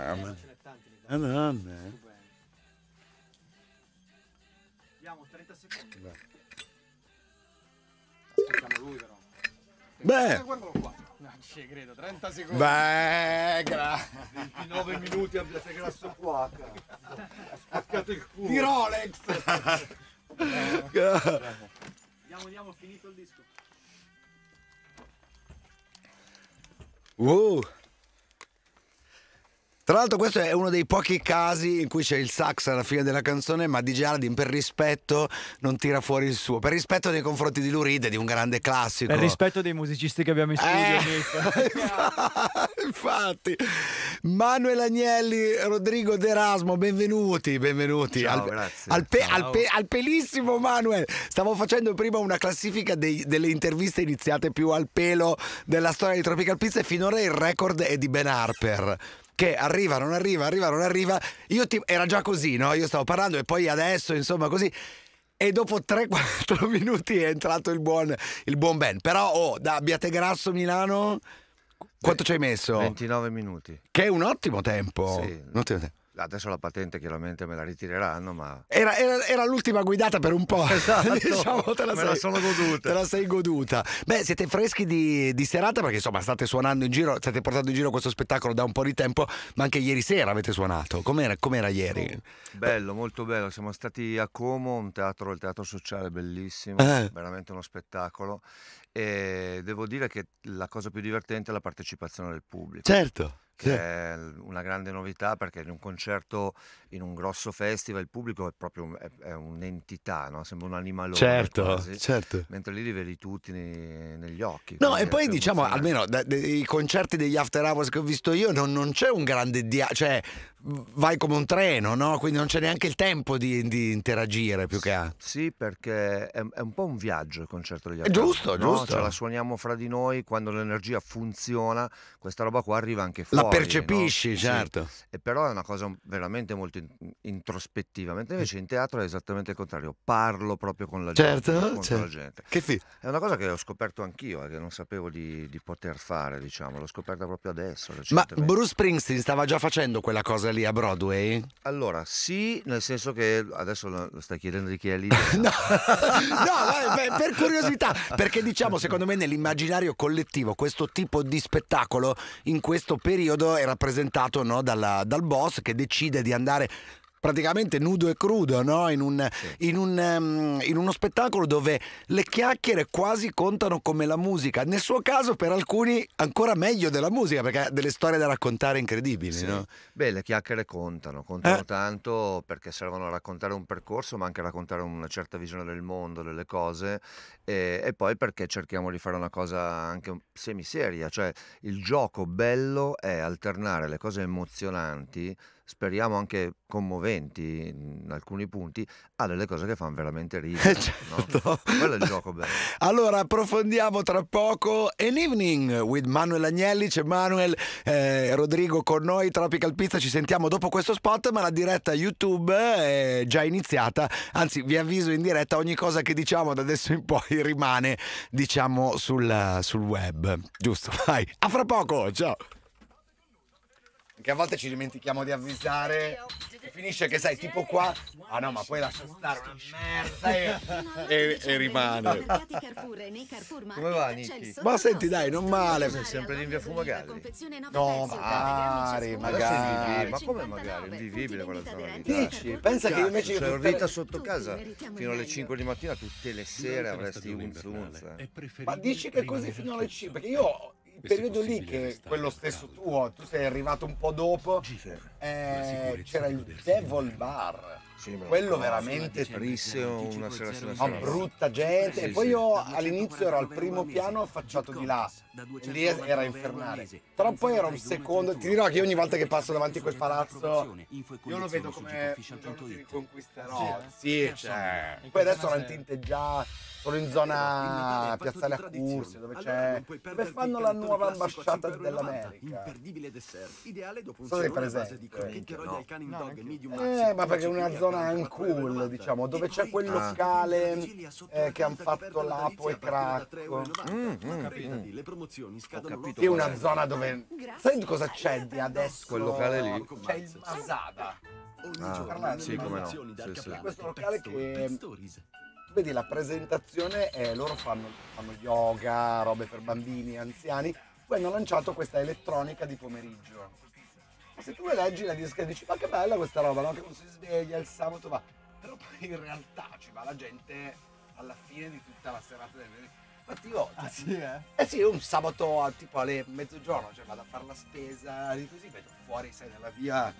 Ah, ma... Madonna. Eh. Abbiamo 30 secondi. Beh. Aspettiamo lui però. Beh. Eh, guardalo qua. Non ci credo, 30 secondi. Beh, grazie. 29 minuti abbiate grasso qua. Spaccato il culo. Di Rolex. Eh. andiamo, andiamo, finito il disco. Wow. Tra l'altro questo è uno dei pochi casi in cui c'è il sax alla fine della canzone, ma DJ Aladdin per rispetto non tira fuori il suo, per rispetto nei confronti di Luride, di un grande classico. Per rispetto dei musicisti che abbiamo in studio. Eh, infatti. Manuel Agnelli, Rodrigo D'Erasmo, benvenuti, benvenuti. Ciao, al, grazie. Al, pe, al, pe, al, pelissimo Manuel. Stavo facendo prima una classifica dei, delle interviste iniziate più al pelo della storia di Tropical Pizza e finora il record è di Ben Harper che arriva, non arriva, arriva, non arriva. Io ti... era già così, no? Io stavo parlando e poi adesso, insomma, così. E dopo 3-4 minuti è entrato il buon, il buon Ben. Però, oh, da Biategrasso Milano... Quanto ci hai messo? 29 minuti. Che è un ottimo tempo. Sì. Un ottimo tempo. Adesso la patente chiaramente me la ritireranno, ma... Era, era, era l'ultima guidata per un po'. Esatto, diciamo, te la me sei, la sono goduta. Te la sei goduta. Beh, siete freschi di, di, serata perché insomma state suonando in giro, state portando in giro questo spettacolo da un po' di tempo, ma anche ieri sera avete suonato. Com'era, com'era ieri? Bello, molto bello. Siamo stati a Como, un teatro, il teatro sociale bellissimo, eh. veramente uno spettacolo. E devo dire che la cosa più divertente è la partecipazione del pubblico. Certo che Sì. è una grande novità perché in un concerto, in un grosso festival, il pubblico è proprio è- è un'entità, no? Sembra un animalone Certo, quasi, certo. mentre lì li vedi tutti ne- negli occhi, No, e poi più diciamo, emozionante. almeno da- dei concerti degli after hours che ho visto io, non, non c'è un grande dia- cioè vai come un treno, no? quindi non c'è neanche il tempo di, di interagire più che altro. Sì, perché è, è, un po' un viaggio il concerto degli Accordi. Giusto, no? giusto. Cioè, la suoniamo fra di noi, quando l'energia funziona, questa roba qua arriva anche fuori. La percepisci, no? certo. Sì. E però è una cosa veramente molto introspettiva, mentre invece in teatro è esattamente il contrario, parlo proprio con la certo, gente. Certo, cioè, la gente. Che fi- è una cosa che ho scoperto anch'io e eh, che non sapevo di, di poter fare, diciamo, l'ho scoperta proprio adesso. Ma Bruce Springsteen stava già facendo quella cosa cosa lì a Broadway? Allora, sì, nel senso che adesso lo stai chiedendo di chi è lì. no, no beh, per curiosità, perché diciamo, secondo me nell'immaginario collettivo questo tipo di spettacolo in questo periodo è rappresentato no, dalla, dal boss che decide di andare praticamente nudo e crudo, no? in, un, sì. in, un, um, in, uno spettacolo dove le chiacchiere quasi contano come la musica. Nel suo caso, per alcuni, ancora meglio della musica, perché ha delle storie da raccontare incredibili. Sì. No? Beh, le chiacchiere contano, contano eh? tanto perché servono a raccontare un percorso, ma anche a raccontare una certa visione del mondo, delle cose, e, e poi perché cerchiamo di fare una cosa anche semiseria, cioè il gioco bello è alternare le cose emozionanti speriamo anche commoventi in alcuni punti, ha delle cose che fanno veramente eh, ridere. certo. no? Quello è il gioco bello. Allora approfondiamo tra poco An Evening with Manuel Agnelli, c'è Manuel eh, Rodrigo con noi, Tropical Pizza, ci sentiamo dopo questo spot, ma la diretta YouTube è già iniziata, anzi vi avviso in diretta ogni cosa che diciamo da adesso in poi rimane diciamo sul, sul web, giusto? Vai, a fra poco, ciao! che a volte ci dimentichiamo di avvisare e finisce che sai tipo qua ah no ma poi lascia stare una merda e, eh. e, e rimane come va Nicky? ma senti dai non male sei sempre in via Fumagalli no magari magari ma come magari invivibile quella zona lì dici pensa che invece cioè, io sono vita sotto casa fino alle 5 di mattina tutte le sere avresti un zunza ma dici che così fino alle 5 perché io il periodo lì che quello stesso tuo, tu sei arrivato un po' dopo, eh, c'era il Devil Bar. Sì, quello no, veramente triste una sera, sera, sera, brutta gente e poi io all'inizio ero al primo piano affacciato di ecco. là lì era infernale. Però poi era un secondo. Ti dirò che ogni volta che passo davanti a quel palazzo, io lo vedo come conquisterò. Sì, eh. cioè. Poi adesso erano eh, tinte già. Sono in zona piazzale a Cursi, dove c'è. dove fanno la nuova ambasciata dell'America. Imperdibile dessert. Ideale dopo un Sono presente. di no. Eh, ma perché è una zona uncool, diciamo, dove c'è quel locale eh, che hanno fatto l'apo e crack. Mm, mm, mm emozioni scadono capito, è una zona dove Grazie. sai cosa c'è di adesso quel locale lì c'è il Masada ah, sì, come no. sì, sì. questo locale che vedi la presentazione eh, loro fanno, fanno yoga robe per bambini anziani poi hanno lanciato questa elettronica di pomeriggio se tu leggi la disca e dici ma che bella questa roba no? che uno si sveglia il sabato va però poi in realtà ci va la gente alla fine di tutta la serata del venerdì fatti oggi. Ah sì, eh? Eh sì, un sabato tipo alle mezzogiorno, cioè vado a fare la spesa, e così vedo fuori, sei nella via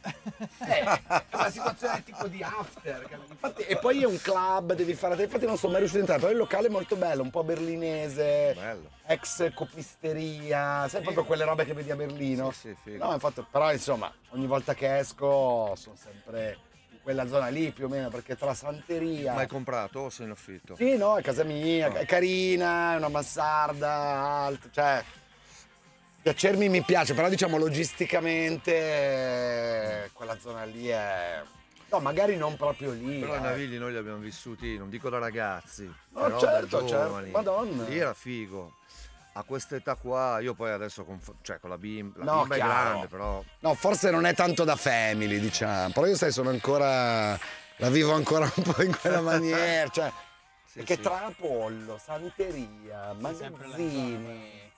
eh, è una situazione tipo di after. Infatti, e poi è un club, devi fare. Infatti, non sono mai riuscito ad entrare. Però il locale è molto bello, un po' berlinese, bello. ex copisteria, sai proprio quelle robe che vedi a Berlino. Sì, sì, figo. no, infatti, però insomma, ogni volta che esco sono sempre quella zona lì più o meno, perché tra santeria. Ma hai comprato o sei in affitto? Sì, no, è casa mia, no. Ah. è carina, è una massarda, alta, cioè. Piacermi mi piace, però diciamo logisticamente eh, quella zona lì è. No, magari non proprio lì. Però eh. i Navigli noi li abbiamo vissuti, non dico da ragazzi, no, però certo, da certo, giovani. Certo. Madonna. Lì era figo a quest'età qua, io poi adesso con, cioè, con la bimba, la no, bimba è grande, però. No, forse non è tanto da family, diciamo. Però io sai, sono ancora. La vivo ancora un po' in quella maniera. Cioè, sì, perché sì. tra Apollo, Santeria, Magazzini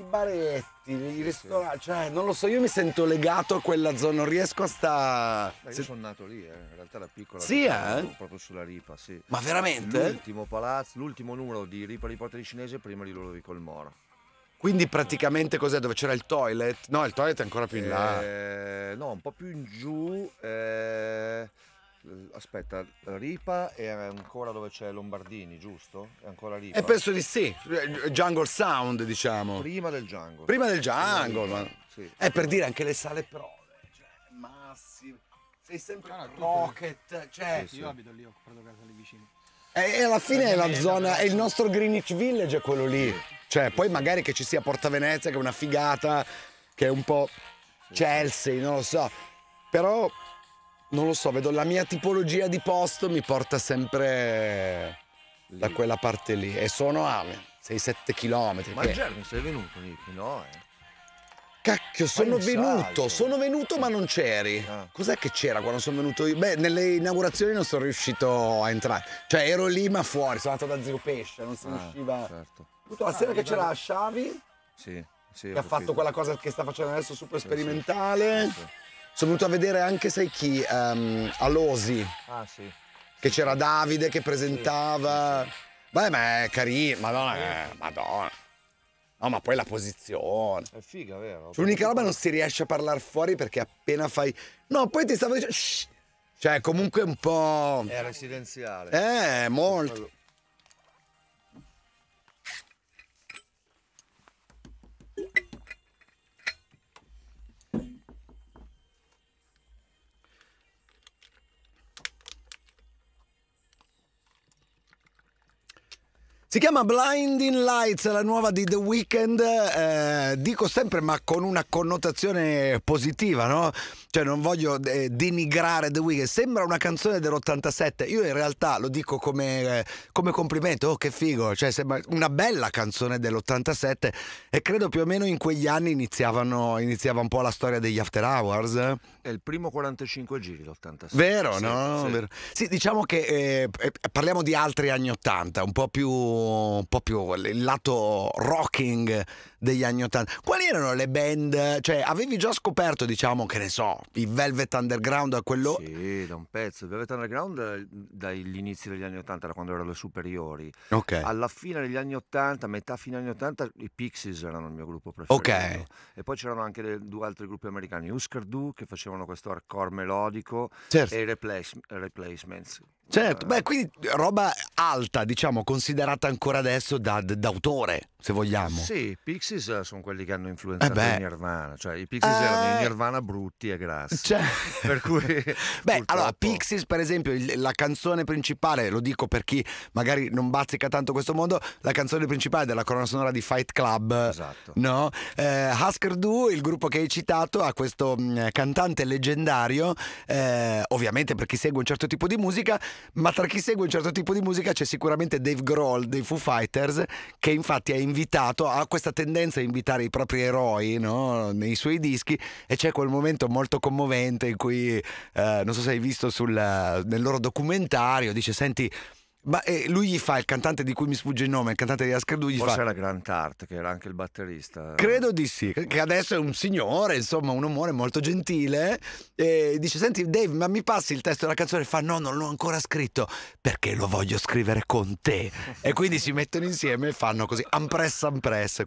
i baretti, i ristoranti, cioè non lo so, io mi sento legato a quella zona, non riesco a stare. Io sono nato lì, eh. in realtà la piccola. Sì, eh? Proprio sulla Ripa, sì. Ma veramente? L'ultimo palazzo, l'ultimo numero di Ripa di Porta di Cinese prima di loro di Moro. Quindi praticamente cos'è? Dove c'era il toilet? No, il toilet è ancora più in là. Eh, no, un po' più in giù. Eh aspetta, Ripa è ancora dove c'è Lombardini, giusto? È ancora Ripa? E eh, penso di sì, Jungle Sound diciamo. Prima del Jungle. Prima del Jungle, Prima ma... Sì. È eh, per dire anche le sale prove, cioè, massive. Sei sempre no, rocket, cioè... Sì, sì. Io abito lì, ho comprato casa lì vicino. E alla fine è eh, la zona, è il nostro Greenwich Village è quello lì. Cioè, poi magari che ci sia Porta Venezia, che è una figata, che è un po' Chelsea, non lo so. Però non lo so, vedo la mia tipologia di posto mi porta sempre lì. da quella parte lì e sono a 6-7 km. Ma che... Germi sei venuto lì? No, eh. Cacchio, sono venuto, salto. Cioè. sono venuto ma non c'eri. Ah. Cos'è che c'era quando sono venuto io? Beh, nelle inaugurazioni non sono riuscito a entrare. Cioè, ero lì ma fuori, sono andato da Zero Pesce, non si ah, riusciva. Certo. Tutta la ah, sera che c'era Xavi. Sì, sì. Che ha capito. fatto quella cosa che sta facendo adesso super sperimentale. Sì, sì. Sono venuto a vedere anche, sai chi, um, Alosi. Ah, sì. Che c'era Davide che presentava. Sì, sì, Beh, ma è carino, madonna, eh, madonna. No, ma poi la posizione. È figa, vero? Cioè, l'unica roba non si riesce a parlare fuori perché appena fai... No, poi ti stavo dicendo... Shh! Cioè, comunque un po'... È residenziale. Eh, molto. Si chiama Blinding Lights, la nuova di The Weeknd, eh, dico sempre ma con una connotazione positiva, no? Cioè non voglio eh, denigrare The Weeknd, sembra una canzone dell'87, io in realtà lo dico come, eh, come complimento, oh che figo, cioè sembra una bella canzone dell'87 e credo più o meno in quegli anni iniziavano, iniziava un po' la storia degli After Hours. È il primo 45 giri l'87. Vero, sì, no? Sì. Vero. sì diciamo che eh, eh, parliamo di altri anni 80, un po' più un po' più il lato rocking degli anni 80. Quali erano le band? Cioè, avevi già scoperto, diciamo, che ne so, i Velvet Underground a quello. Sì, da un pezzo. Il Velvet Underground dagli inizi degli anni 80, da quando ero alle superiori. Ok. Alla fine degli anni 80, metà fine anni 80, i Pixies erano il mio gruppo preferito. Ok. E poi c'erano anche due altri gruppi americani, Husker Du, che facevano questo hardcore melodico, certo. e Replace, Replacements Certo, beh, quindi roba alta, diciamo, considerata ancora adesso da, d'autore, se vogliamo. Sì, i Pixies sono quelli che hanno influenzato eh Nirvana, cioè i Pixies eh... erano i eh. Nirvana brutti e grassi. Cioè... Per cui Beh, purtroppo... allora Pixies, per esempio, la canzone principale, lo dico per chi magari non bazzica tanto questo mondo, la canzone principale della corona sonora di Fight Club. Esatto. No? Eh, Husker Du, il gruppo che hai citato, ha questo mh, mm, cantante leggendario, eh, ovviamente per chi segue un certo tipo di musica ma tra chi segue un certo tipo di musica c'è sicuramente Dave Grohl dei Foo Fighters che infatti ha invitato, ha questa tendenza a invitare i propri eroi no? nei suoi dischi e c'è quel momento molto commovente in cui, eh, non so se hai visto sul, nel loro documentario, dice senti ma eh, lui gli fa il cantante di cui mi sfugge il nome, il cantante di Ascardu gli Forse fa... era Grant Hart, che era anche il batterista. Credo di sì, che adesso è un signore, insomma, un umore molto gentile. E dice, senti Dave, ma mi passi il testo della canzone? E fa, no, non l'ho ancora scritto, perché lo voglio scrivere con te. e quindi si mettono insieme e fanno così, ampress, ampress.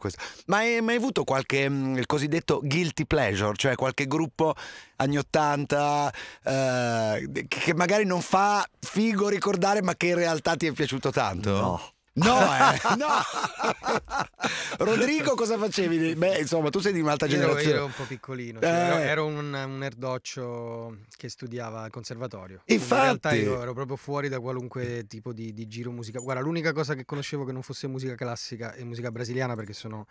Ma hai mai avuto qualche, mh, mm, il cosiddetto guilty pleasure, cioè qualche gruppo anni 80 eh, che magari non fa figo ricordare, ma che in realtà realtà ti è piaciuto tanto? No. No, eh, no. Rodrigo, cosa facevi? Beh, insomma, tu sei di un'altra io, generazione. Io ero un po' piccolino, cioè, eh. ero, un, un, nerdoccio che studiava al conservatorio. Infatti. In realtà io ero proprio fuori da qualunque tipo di, di giro musicale. Guarda, l'unica cosa che conoscevo che non fosse musica classica e musica brasiliana, perché sono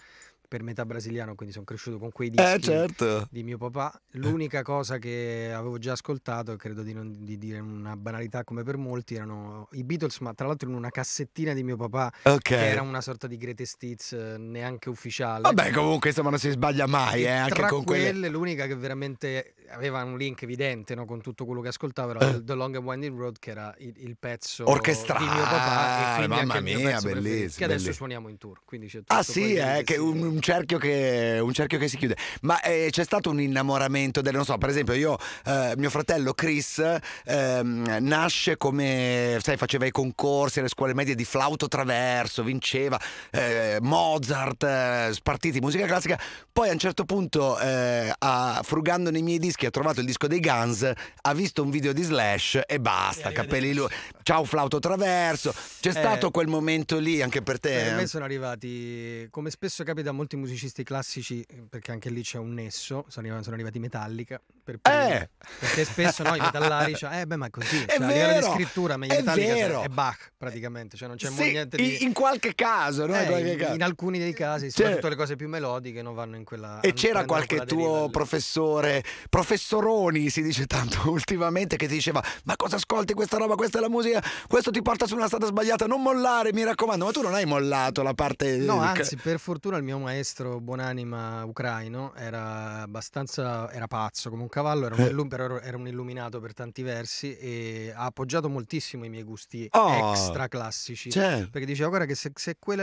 per metà brasiliano, quindi sono cresciuto con quei eh, dischi eh, certo. di mio papà. Eh. L'unica cosa che avevo già ascoltato, credo di non di dire una banalità come per molti, erano i Beatles, ma tra l'altro in una cassettina di mio papà, okay. che era una sorta di greatest hits eh, neanche ufficiale. Vabbè, comunque insomma non si sbaglia mai, eh, anche tra con quelle, quelle... l'unica che veramente aveva un link evidente no, con tutto quello che ascoltavo era The Long and Winding Road, che era il, il pezzo orchestrale di mio papà. E mamma mia, bellissimo. Che adesso bellissimo. suoniamo in tour. Quindi c'è ah, tutto ah sì, eh, che un cerchio, che, un cerchio che, si chiude. Ma eh, c'è stato un innamoramento del, non so, per esempio io, eh, mio fratello Chris eh, nasce come, sai, faceva i concorsi alle scuole medie di flauto traverso, vinceva eh, Mozart, eh, spartiti, musica classica, poi a un certo punto, eh, a, frugando nei miei dischi, ha trovato il disco dei Guns, ha visto un video di Slash e basta, capelli lui, ciao flauto traverso, c'è stato quel momento lì anche per te. Per me sono arrivati, come spesso capita, molto molti musicisti classici, eh, perché anche lì c'è un nesso, sono, sono arrivati Metallica. Per eh! Perché spesso noi metallari, cioè, eh beh ma è così, è cioè, vero, a di scrittura, ma i Metallica cioè, vero. è Bach praticamente, cioè non c'è sì, niente di... In qualche caso, no? Eh, in, qualche caso. in, alcuni dei casi, soprattutto le cose più melodiche non vanno in quella... E c'era qualche tuo professore, professoroni si dice tanto ultimamente, che ti diceva ma cosa ascolti questa roba, questa è la musica, questo ti porta su una strada sbagliata, non mollare, mi raccomando, ma tu non hai mollato la parte... No, anzi, per fortuna il mio maestro maestro buonanima ucraino era abbastanza era pazzo come un cavallo, era un, eh. illum- era un illuminato per tanti versi e ha appoggiato moltissimo i miei gusti oh, extra classici. Certo. Perché diceva guarda che se, se quelli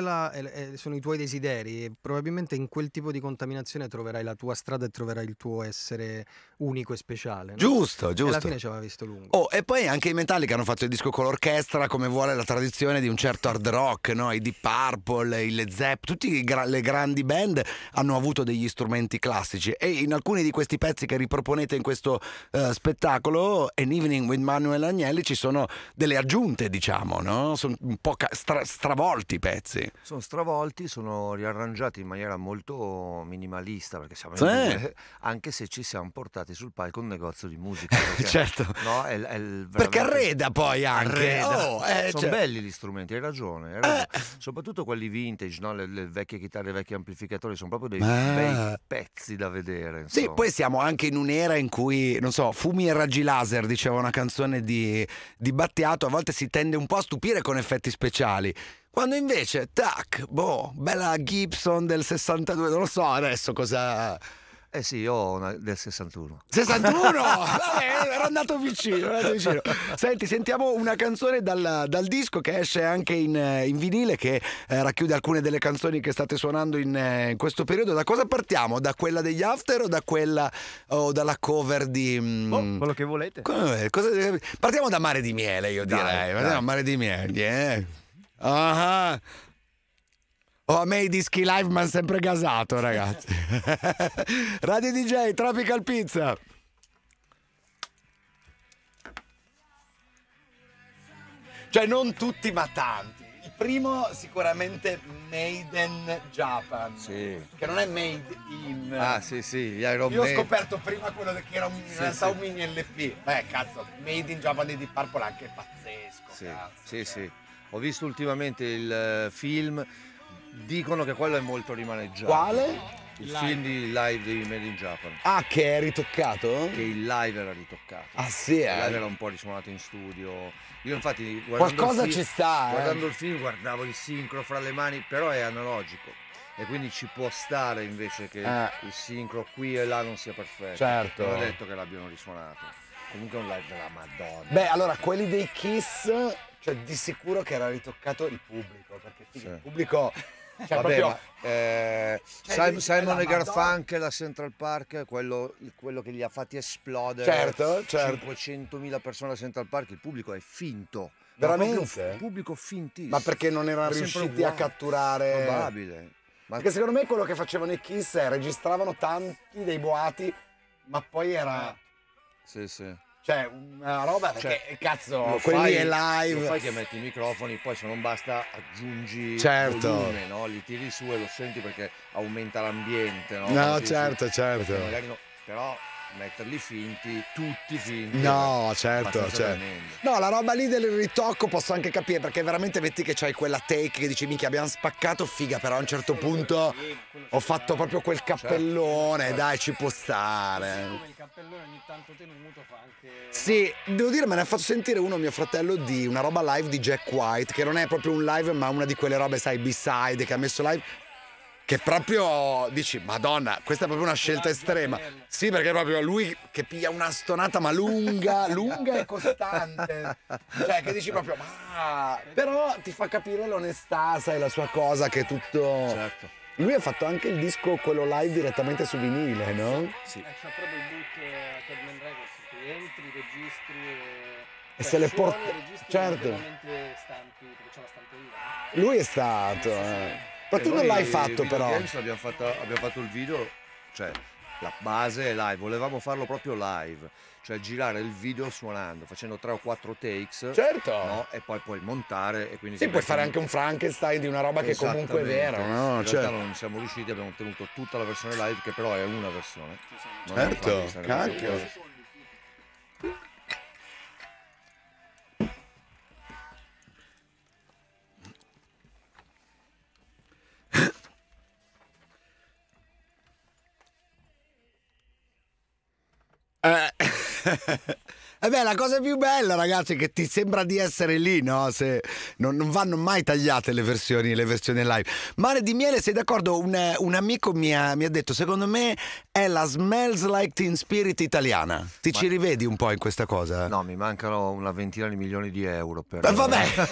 sono i tuoi desideri, probabilmente in quel tipo di contaminazione troverai la tua strada e troverai il tuo essere unico e speciale. No? Giusto, giusto. E alla fine ci aveva visto lungo. Oh, e poi anche i che hanno fatto il disco con l'orchestra come vuole la tradizione di un certo hard rock, no? i Deep Purple, i Led Zepp, tutte gra- le grandi grandi band hanno avuto degli strumenti classici e in alcuni di questi pezzi che riproponete in questo uh, spettacolo, An Evening with Manuel Agnelli, ci sono delle aggiunte, diciamo, no? Sono un po' stra stravolti i pezzi. Sono stravolti, sono riarrangiati in maniera molto minimalista, perché siamo sì. in... anche se ci siamo portati sul palco un negozio di musica. Perché, certo. No, è, è veramente... Perché arreda poi anche. Arreda. Oh, eh, sono cioè... belli gli strumenti, hai ragione. Hai ragione. Eh. Soprattutto quelli vintage, no? le, le vecchie chitarre, le vecchie amplificazioni amplificatori, sono proprio dei ah. bei pezzi da vedere. Insomma. Sì, poi siamo anche in un'era in cui, non so, fumi e raggi laser, diceva una canzone di, di Battiato, a volte si tende un po' a stupire con effetti speciali. Quando invece, tac, boh, bella Gibson del 62, non lo so adesso cosa eh sì, io ho una del 61. 61? Vabbè, ero andato vicino, era andato vicino. Senti, sentiamo una canzone dal, dal disco che esce anche in, in vinile, che eh, racchiude alcune delle canzoni che state suonando in, eh, in, questo periodo. Da cosa partiamo? Da quella degli After o da quella o dalla cover di... Mm, oh, quello che volete. Come, eh, cosa, eh, partiamo da Mare di Miele, io dai, direi. Dai. Mare di Miele. Yeah. Uh ah. -huh. Oh, a me i dischi live mi hanno sempre gasato, ragazzi. Radio DJ, Tropical Pizza. Cioè, non tutti, ma tanti. Il primo sicuramente Made in Japan. Sì. Che non è Made in. Ah, sì, sì, gli Iron Io ho scoperto prima quello che era un, sì, in sì. un mini LP. Beh, cazzo, Made in Japan di Deep Purple anche è pazzesco. Sì, cazzo, sì, cioè. sì. Ho visto ultimamente il eh, film Dicono che quello è molto rimaneggiato. Quale? Il live. film di live di Made in Japan. Ah, che è ritoccato? Che il live era ritoccato. Ah, sì, eh? Il live eh? era un po' risuonato in studio. Io infatti guardando Qualcosa film, ci sta, eh. Guardando eh? il film guardavo il sincro fra le mani, però è analogico. E quindi ci può stare invece che eh. il sincro qui e là non sia perfetto. Certo. Non ho detto che l'abbiano risuonato. Comunque è un live della Madonna. Beh, allora, quelli dei Kiss cioè di sicuro che era ritoccato il pubblico perché sì. il pubblico cioè, Vabbè, proprio... ma, eh, cioè, eh Simon, Simon eh, e Garfunkel a Central Park, quello, quello, che li ha fatti esplodere. Certo, certo. 500.000 persone a Central Park, il pubblico è finto. Veramente? Un pubblico fintissimo. Ma perché non erano riusciti a catturare... Probabile. Ma... Perché secondo me quello che facevano i Kiss è registravano tanti dei boati, ma poi era... Sì, sì cioè, una roba perché cioè, cazzo, quelli è live. Fai che metti i microfoni, poi se non basta aggiungi certo. volume, no? Li tiri su e lo senti perché aumenta l'ambiente, no? No, certo, certo. No, però metterli finti, tutti finti. No, certo, certo. No, la roba lì del ritocco posso anche capire perché veramente metti che c'hai quella take che dici minchia abbiamo spaccato figa, però a un certo punto ho fatto proprio quel certo. cappellone, certo. dai, ci può stare. Sì, il cappellone ogni tanto tenuto fa anche Sì, devo dire me ne ha fatto sentire uno mio fratello di una roba live di Jack White, che non è proprio un live, ma una di quelle robe sai B-side che ha messo live che proprio dici, Madonna, questa è proprio una scelta estrema. Sì, perché è proprio lui che piglia una stonata, ma lunga, lunga e costante. Cioè, che dici proprio, ma. Però ti fa capire l'onestà, sai, la sua cosa che è tutto. Certo. Lui ha fatto anche il disco, quello live direttamente su vinile, no? Sì. Eh, c'ha proprio il boot eh, Cadman Records, tu entri, registri e e cioè, se le porta certo stampi, perché c'è la stamperia lui è stato eh. Ma tu eh, non l'hai fatto però. abbiamo, fatto, abbiamo fatto il video, cioè la base è live, volevamo farlo proprio live, cioè girare il video suonando, facendo tre o quattro takes. Certo. No? E poi puoi montare e quindi... Sì, puoi fare anche un Frankenstein di una roba che comunque è vera. No, In certo. non siamo riusciti, abbiamo ottenuto tutta la versione live che però è una versione. Non certo, cacchio. Eh. E beh, la cosa più bella, ragazzi, è che ti sembra di essere lì, no? Se, non, non, vanno mai tagliate le versioni, le versioni live. Mare di miele, sei d'accordo? Un, un amico mi ha, mi ha, detto: secondo me è la smells like teen spirit italiana. Ti Ma... ci rivedi un po' in questa cosa? No, mi mancano una ventina di milioni di euro. Per... Beh, vabbè,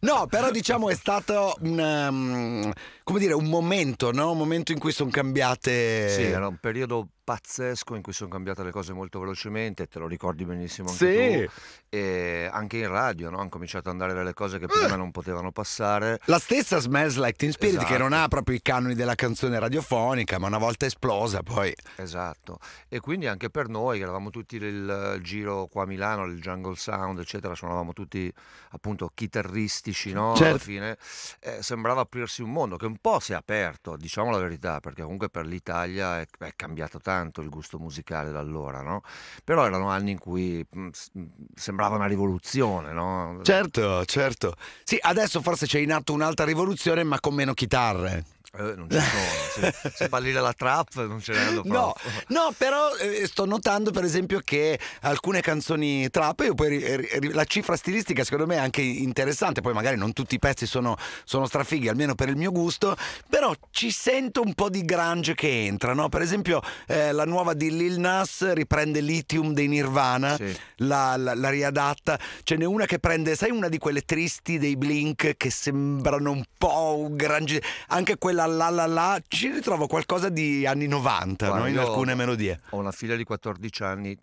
no, però diciamo è stato un, um, dire, un momento, no? Un momento in cui sono cambiate. Sì, era un periodo pazzesco in cui sono cambiate le cose molto velocemente, te lo ricordi benissimo anche sì. tu. Ehm, e anche in radio, no? hanno cominciato ad andare delle cose che prima eh. non potevano passare. La stessa Smells Like Teen Spirit esatto. che non ha esatto. proprio i canoni della canzone radiofonica, ma una volta esplosa poi. Esatto. E quindi anche per noi, che eravamo tutti nel eh, giro qua a Milano, il Jungle Sound, eccetera, suonavamo tutti appunto chitarristici, no? Certo. Alla fine eh, sembrava aprirsi un mondo che un po' si è aperto, diciamo la verità, perché comunque per l'Italia è, è cambiato tanto tanto il gusto musicale da allora, no? Però erano anni in cui mm, mm, sembrava una rivoluzione, no? Certo, certo. Sì, adesso forse c'è in atto un'altra rivoluzione, ma con meno chitarre. Eh, non ci sono, se, se parli della trap non ce l'hanno proprio. No, no però eh, sto notando per esempio che alcune canzoni trap, io poi la cifra stilistica secondo me è anche interessante, poi magari non tutti i pezzi sono, sono, strafighi, almeno per il mio gusto, però ci sento un po' di grunge che entra, no? per esempio eh, la nuova di Lil Nas riprende Lithium dei Nirvana, sì. la, la, la, riadatta, ce n'è una che prende, sai una di quelle tristi dei Blink che sembrano un po' grunge, anche quella la la la, ci ritrovo qualcosa di anni 90 no? in alcune melodie. Ho una figlia di 14 anni,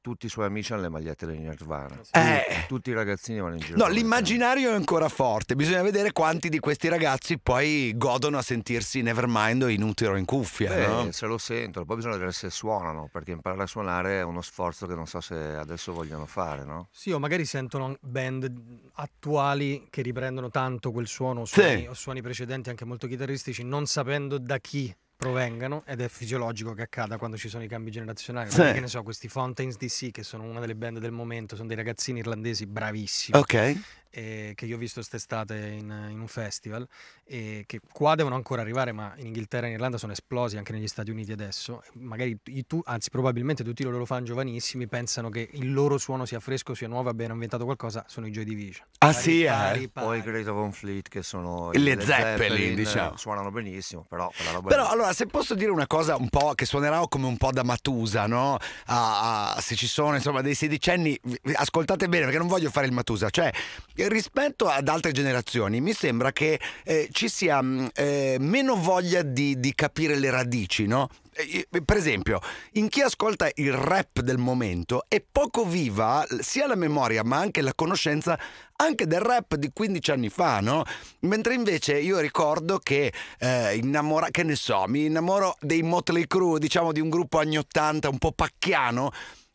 tutti i suoi amici hanno le magliette dei Nirvana. Eh. Tutti i ragazzini vanno in giro. No, l'immaginario è ancora forte. Bisogna vedere quanti di questi ragazzi poi godono a sentirsi Nevermind o in utero in cuffia. Beh, no? se lo sentono, poi bisogna vedere se suonano, perché imparare a suonare è uno sforzo che non so se adesso vogliono fare, no? Sì, o magari sentono band attuali che riprendono tanto quel suono o suoni, sì. o suoni precedenti, anche molto chitarristici, non sapendo da chi provengano ed è fisiologico che accada quando ci sono i cambi generazionali. Sì. Che ne so, questi Fountains DC che sono una delle band del momento, sono dei ragazzini irlandesi bravissimi. Ok eh, che io ho visto quest'estate in, in, un festival e che qua devono ancora arrivare ma in Inghilterra e in Irlanda sono esplosi anche negli Stati Uniti adesso magari tu, anzi probabilmente tutti loro lo fanno giovanissimi pensano che il loro suono sia fresco sia nuovo abbiano inventato qualcosa sono i Joy Division ah pari, sì pari, eh? pari, poi Great Von Fleet che sono le, le Zeppelin, Zeppelin eh, diciamo. suonano benissimo però roba però allora se posso dire una cosa un po' che suonerà come un po' da Matusa no? Ah, ah, se ci sono insomma dei sedicenni ascoltate bene perché non voglio fare il Matusa cioè eh, rispetto ad altre generazioni mi sembra che eh, ci sia mm, eh, meno voglia di, di, capire le radici, no? Eh, eh, per esempio, in chi ascolta il rap del momento è poco viva sia la memoria ma anche la conoscenza anche del rap di 15 anni fa, no? Mentre invece io ricordo che, eh, innamora, che ne so, mi innamoro dei Motley Crue, diciamo di un gruppo anni 80 un po' pacchiano,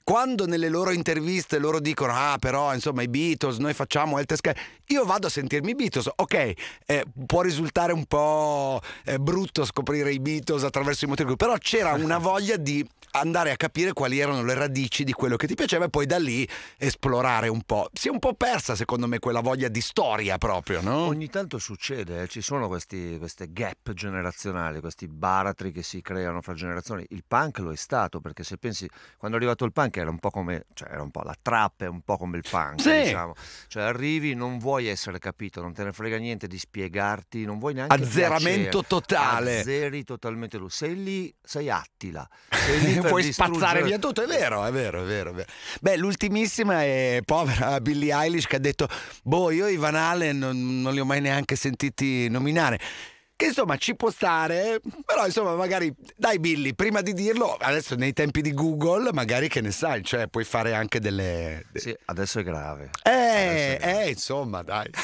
quando nelle loro interviste loro dicono ah però insomma i Beatles, noi facciamo Elter Sky io vado a sentirmi Beatles. Ok, eh, può risultare un po' eh, brutto scoprire i Beatles attraverso i motivi, però c'era una voglia di andare a capire quali erano le radici di quello che ti piaceva e poi da lì esplorare un po'. Si è un po' persa secondo me quella voglia di storia proprio, no? Ogni tanto succede, eh? ci sono questi, queste gap generazionali, questi baratri che si creano fra generazioni. Il punk lo è stato perché se pensi, quando è arrivato il punk era un po' come, cioè era un po' la trappa, è un po' come il punk, sì. diciamo. Cioè arrivi, non vuoi vuoi essere capito, non te ne frega niente di spiegarti, non vuoi neanche... Azzeramento piacere. totale. Azzeri totalmente lui. Sei lì, sei Attila. Sei lì Puoi distruggere... spazzare via tutto, è vero, è vero, è vero, è vero. Beh, l'ultimissima è povera Billie Eilish che ha detto, boh, io Ivan Allen non, non li ho mai neanche sentiti nominare che insomma ci può stare, però insomma magari dai Billy, prima di dirlo, adesso nei tempi di Google magari che ne sai, cioè puoi fare anche delle... Sì, adesso è grave. Eh, è grave. eh insomma dai.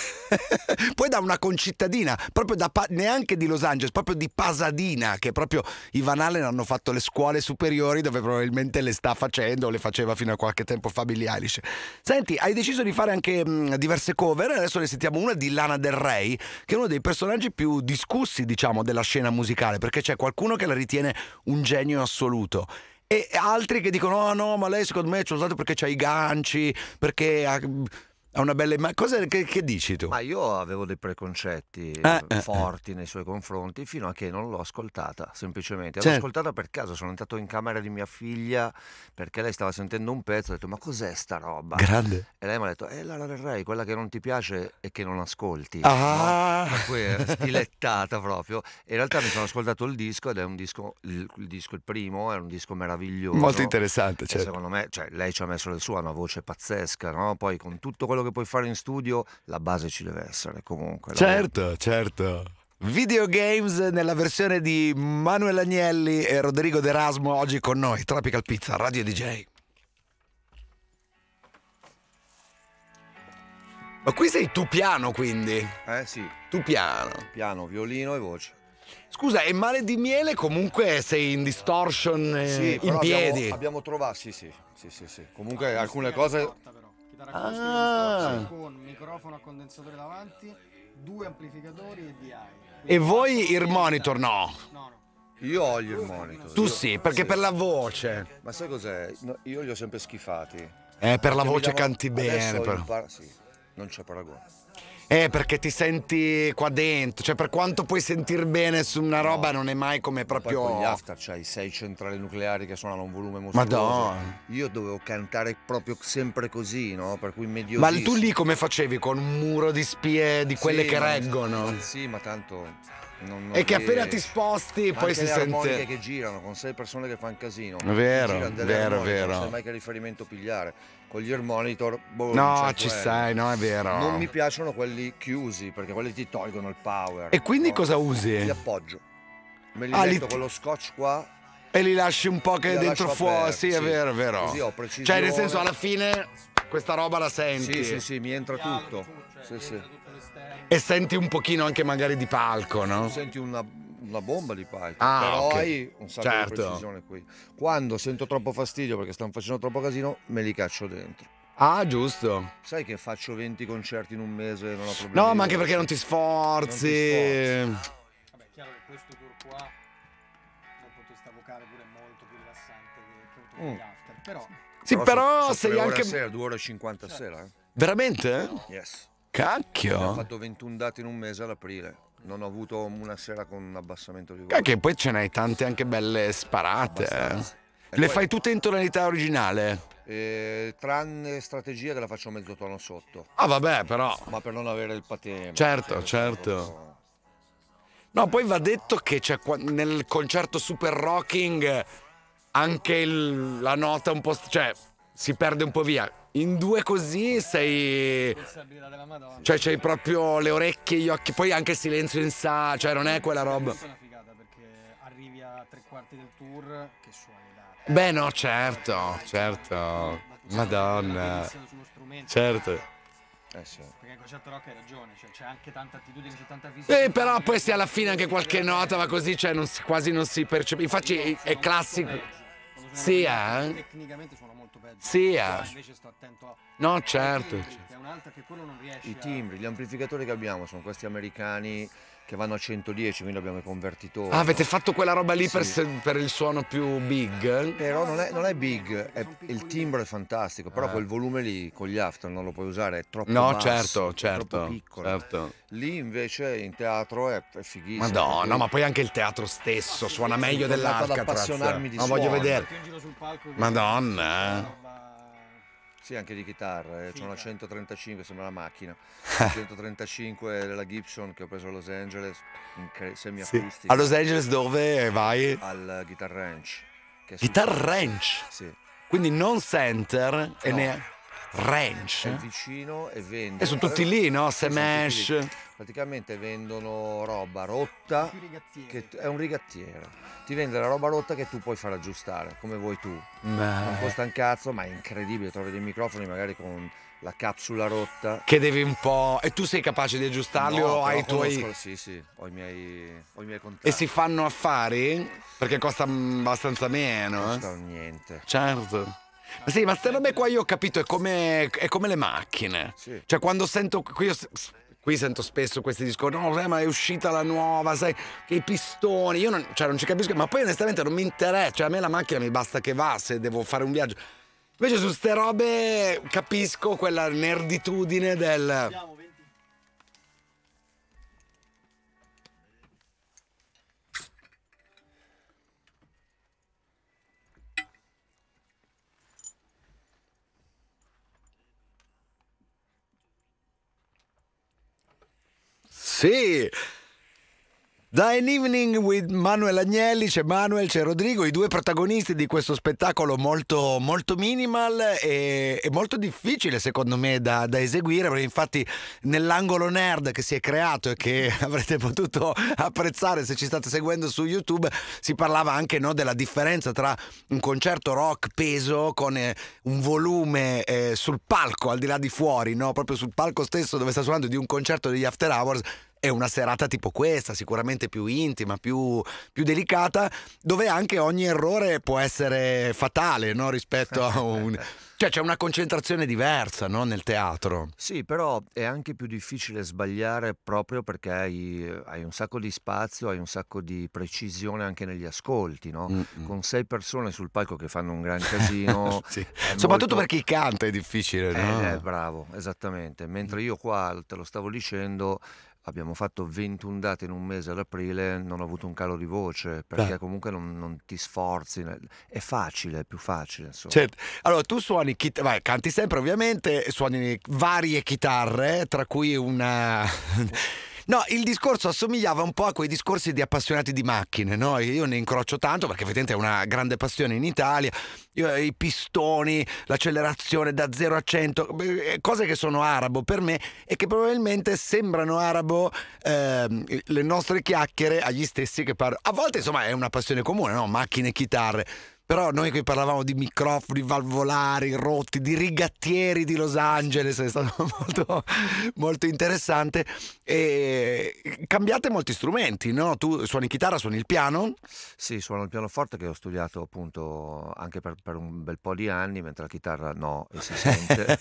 Poi da una concittadina, proprio da neanche di Los Angeles, proprio di Pasadena, che proprio Ivan Van Allen hanno fatto le scuole superiori dove probabilmente le sta facendo, le faceva fino a qualche tempo fa Billy Eilish. Senti, hai deciso di fare anche mh, diverse cover, adesso ne sentiamo una di Lana Del Rey, che è uno dei personaggi più discussi russi, diciamo, della scena musicale, perché c'è qualcuno che la ritiene un genio assoluto e altri che dicono: Ah, oh no, ma lei secondo me è ha usato perché c'ha i ganci, perché ha ha una bella immagine. Cosa che, che, dici tu? Ma io avevo dei preconcetti ah, forti ah, nei suoi confronti fino a che non l'ho ascoltata, semplicemente. L'ho certo. ascoltata per caso, sono entrato in camera di mia figlia perché lei stava sentendo un pezzo, ho detto "Ma cos'è sta roba?". Grande. E lei mi ha detto eh, Lara Del Rey, quella che non ti piace e che non ascolti". Ah! No? stilettata proprio. E in realtà mi sono ascoltato il disco ed è un disco il, il disco il primo, è un disco meraviglioso. Molto interessante, certo. secondo me, cioè, lei ci ha messo del suo, ha una voce pazzesca, no? Poi con tutto quello quello che puoi fare in studio, la base ci deve essere comunque. Certo, la... certo. Videogames nella versione di Manuel Agnelli e Rodrigo D'Erasmo oggi con noi, Tropical Pizza, Radio DJ. Ma qui sei tu piano quindi? Eh sì. Tu piano. Piano, violino e voce. Scusa, e male di miele comunque sei in distortion eh, sì, in piedi. Abbiamo, abbiamo trovato, sì sì, sì, sì, sì. Comunque ah, alcune cose... Porta, chitarra acustica, ah. distorta, con microfono a condensatore davanti, due amplificatori e DI. Quindi e voi il monitor no? No, no. Io ho il monitor. Tu sì, perché sì. per la voce. Ma sai cos'è? No, io li ho sempre schifati. Eh, per la voce canti bene. Però. Impar- sì, non c'è paragone. Eh, perché ti senti qua dentro, cioè per quanto puoi sentir bene su una roba non è mai come proprio... Poi con gli after c'hai cioè, sei centrali nucleari che suonano un volume mostruoso. Madonna. Io dovevo cantare proprio sempre così, no? Per cui medio. Ma tu lì come facevi? Con un muro di spie di quelle sì, che reggono? Ma, sì, ma tanto... Non, non e che appena ti sposti ma poi si sente... le sente... che girano, con sei persone che fanno casino. Vero, vero, vero. Non sai mai che riferimento pigliare con gli ear monitor. Boh, no, ci stai, no, è vero. Non mi piacciono quelli chiusi perché quelli ti tolgono il power. E quindi no? Ecco, cosa usi? Li appoggio. Me li ah, metto li... con lo scotch qua. E li lasci un po' che dentro fuori. Sì, sì, è vero, è vero. Così ho precisione. Cioè, nel senso, alla fine questa roba la senti. Sì, sì, sì, mi entra tutto. Cioè, sì, sì. tutto e senti un pochino anche magari di palco, no? Senti una una bomba di Python, ah, però okay. hai un sacco certo. di precisione qui. Quando sento troppo fastidio perché stanno facendo troppo casino, me li caccio dentro. Ah, giusto. Sai che faccio 20 concerti in un mese e non ho problemi. No, ma anche perché non ti sforzi. Non ti sforzi. Vabbè, chiaro che questo tour qua dopo testa vocale pure è molto più rilassante che tutto mm. after, però Sì, però, però so, so sei anche a sera, 2 ore e 50 certo. Cioè, sera. Eh? Veramente? Yes. Cacchio. Ho fatto 21 date in un mese all'aprile non ho avuto una sera con un abbassamento di voce. Che poi ce n'hai tante anche belle sparate. Eh. Le poi, fai tutte in tonalità originale? Eh, tranne strategia che la faccio mezzo tono sotto. Ah vabbè però. Ma per non avere il patema. Certo, cioè, certo. No, poi va detto che c'è nel concerto super rocking anche il, la nota un po'... Cioè, si perde un po' via. In due così sei... Cioè c'hai proprio le orecchie, gli occhi, poi anche il silenzio in sa, cioè non è quella roba. È una figata perché arrivi a tre quarti del tour che suoni da... Beh no, certo, certo. Madonna. Certo. Eh, eh sì. Perché il concerto rock hai ragione, cioè c'è anche tanta attitudine, c'è tanta visione. Eh, però poi se alla fine anche qualche nota va così, cioè non si, quasi non si percepisce. Infatti è, è classico sia ah? tecnicamente sono molto peggio sia ah. invece sto attento a no certo, certo. è un'altra che quello non riesce i timbri gli amplificatori che abbiamo sono questi americani che vanno a 110, quindi abbiamo i convertitori. Ah, avete fatto quella roba lì sì. per, per, il suono più big? Però non è, non è big, è, il timbro è fantastico, però eh. quel volume lì con gli after non lo puoi usare, è troppo no, basso, certo, certo, troppo piccolo. Certo. Lì invece in teatro è, è fighissimo. Madonna, perché... ma poi anche il teatro stesso suona meglio voglio vedere. Madonna. Sì, anche di chitarra, sì, eh. c'è una 135, sembra una macchina. 135 della Gibson che ho preso a Los Angeles, in semiacustica. Sì. A Los Angeles dove vai? Al Guitar Ranch. Guitar Ranch? Sì. Quindi non center no. e neanche ranch. È eh? vicino e vendono. E sono tutti lì, no? Semesh. Praticamente vendono roba rotta, che è un rigattiero. Ti vende la roba rotta che tu puoi far aggiustare, come vuoi tu. Beh. Non costa un cazzo, ma è incredibile. Trovi dei microfoni magari con la capsula rotta. Che devi un po'. E tu sei capace di aggiustarli no, o hai i tuoi. sì, sì, ho i, miei, ho i miei contatti. E si fanno affari? Perché costa abbastanza meno. Non eh? costa eh? niente. Certo sì, ma ste robe qua io ho capito, è come, è come le macchine. Sì. Cioè, quando sento. Qui, io, qui sento spesso questi discorsi, no, ma è uscita la nuova, sai, che i pistoni, io non, cioè, non ci capisco, ma poi onestamente non mi interessa, cioè a me la macchina mi basta che va se devo fare un viaggio. Invece su ste robe capisco quella nerditudine del... Andiamo, Sim. Da An Evening with Manuel Agnelli c'è Manuel, c'è Rodrigo, i due protagonisti di questo spettacolo molto, molto minimal e, e, molto difficile secondo me da, da eseguire, perché infatti nell'angolo nerd che si è creato e che avrete potuto apprezzare se ci state seguendo su YouTube si parlava anche no, della differenza tra un concerto rock peso con eh, un volume eh, sul palco al di là di fuori, no? proprio sul palco stesso dove sta suonando di un concerto degli After Hours è una serata tipo questa, sicuramente più intima, più, più delicata, dove anche ogni errore può essere fatale no? rispetto a un... Cioè c'è una concentrazione diversa no? nel teatro. Sì, però è anche più difficile sbagliare proprio perché hai, hai, un sacco di spazio, hai un sacco di precisione anche negli ascolti, no? Con sei persone sul palco che fanno un gran casino. sì. Soprattutto molto... per chi canta è difficile, no? Eh, eh, bravo, esattamente. Mentre io qua te lo stavo dicendo, abbiamo fatto 21 date in un mese ad aprile, non ho avuto un calo di voce, perché Beh. comunque non, non, ti sforzi, è facile, è più facile. Insomma. Certo, allora tu suoni, vai, canti sempre ovviamente, suoni varie chitarre, tra cui una... No, il discorso assomigliava un po' a quei discorsi di appassionati di macchine, no? Io ne incrocio tanto perché evidentemente è una grande passione in Italia. Io, eh, I pistoni, l'accelerazione da 0 a 100, eh, cose che sono arabo per me e che probabilmente sembrano arabo ehm, le nostre chiacchiere agli stessi che parlano. A volte insomma è una passione comune, no? Macchine e chitarre però noi che parlavamo di microfoni valvolari, rotti, di rigattieri di Los Angeles, è stato molto, molto interessante. E cambiate molti strumenti, no? Tu suoni chitarra, suoni il piano? Sì, suono il pianoforte che ho studiato appunto anche per, per un bel po' di anni, mentre la chitarra no, e si sente. e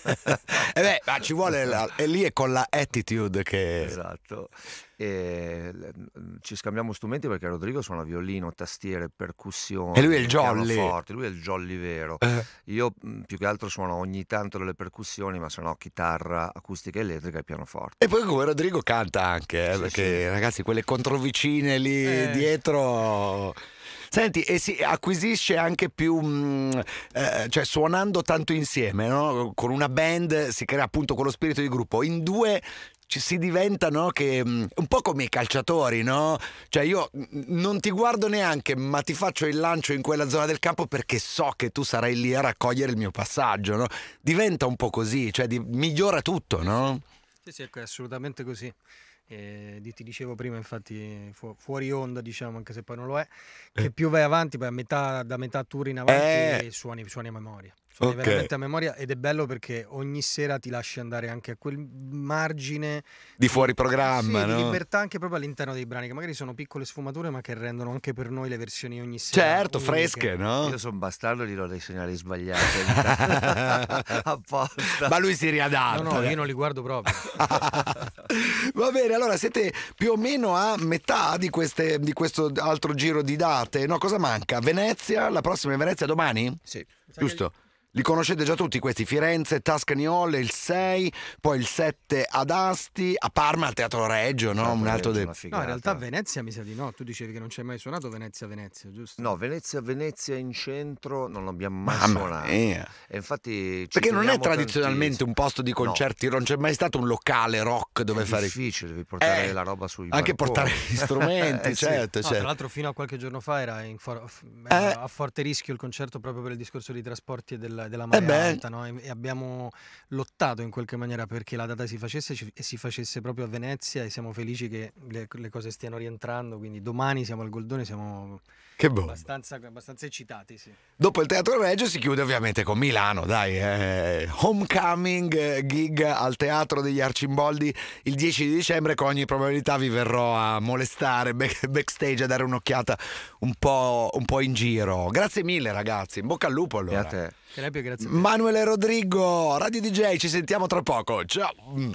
eh beh, ma ci vuole, la, e lì è con la attitude che... Esatto. E mm, mm, ci scambiamo strumenti perché Rodrigo suona violino, tastiere, percussioni. E lui è il jolly. Forte, lui è il jolly vero. Eh. Io mm, più che altro suono ogni tanto delle percussioni, ma sono chitarra, acustica elettrica e pianoforte. E poi come Rodrigo canta anche, eh, sì, perché sì. ragazzi quelle controvicine lì eh. dietro... Senti, e si acquisisce anche più, mh, eh, cioè suonando tanto insieme, no? con una band si crea appunto quello spirito di gruppo. In due ci si diventa no, che, mm, un po' come i calciatori, no? Cioè io mm, non ti guardo neanche, ma ti faccio il lancio in quella zona del campo perché so che tu sarai lì a raccogliere il mio passaggio, no? Diventa un po' così, cioè di, migliora tutto, no? Sì, sì, ecco, è assolutamente così. Eh, ti dicevo prima, infatti, fu fuori onda, diciamo, anche se poi non lo è, che eh. più vai avanti, poi a metà, da metà tour in avanti eh... suoni, suoni a memoria. Cioè, okay. veramente a memoria ed è bello perché ogni sera ti lasci andare anche a quel margine di fuori programma, sì, no? di libertà anche proprio all'interno dei brani che magari sono piccole sfumature ma che rendono anche per noi le versioni ogni sera. Certo, uniche. fresche, no? Io sono bastardo, gli do dei segnali sbagliati apposta. Ma lui si riadatta. No, no, io non li guardo proprio. Va bene, allora siete più o meno a metà di, queste, di questo altro giro di date, no? Cosa manca? Venezia, la prossima è Venezia domani? Sì. Giusto. Li conoscete già tutti questi, Firenze, Tuscany Tascaniol, il 6, poi il 7 ad Asti, a Parma al Teatro Reggio, no? Teatro ah, un altro de... No, in realtà Venezia mi sa di no, tu dicevi che non c'hai mai suonato Venezia-Venezia, giusto? No, Venezia-Venezia in centro non l'abbiamo mai Mamma suonato. Mia. E infatti Perché non è tradizionalmente tanti... un posto di concerti, no. non c'è mai stato un locale rock dove è fare... È difficile, devi portare eh, la roba sui Anche balconi. portare gli strumenti, eh, certo, sì. certo. No, tra certo. l'altro fino a qualche giorno fa era, for... eh. a forte rischio il concerto proprio per il discorso dei trasporti e della della, della eh marea eh alta, no? e, e abbiamo lottato in qualche maniera perché la data si facesse ci, e si facesse proprio a Venezia e siamo felici che le, le cose stiano rientrando, quindi domani siamo al Goldone, siamo che bomba. Abbastanza, abbastanza eccitati, sì. Dopo il Teatro Reggio si chiude ovviamente con Milano, dai, eh, homecoming eh, gig al Teatro degli Arcimboldi il 10 di dicembre, con ogni probabilità vi verrò a molestare backstage, a dare un'occhiata un po', un po in giro. Grazie mille ragazzi, in bocca al lupo allora. E a te. Grazie a te. Manuele Rodrigo, Radio DJ, ci sentiamo tra poco, ciao. Mm.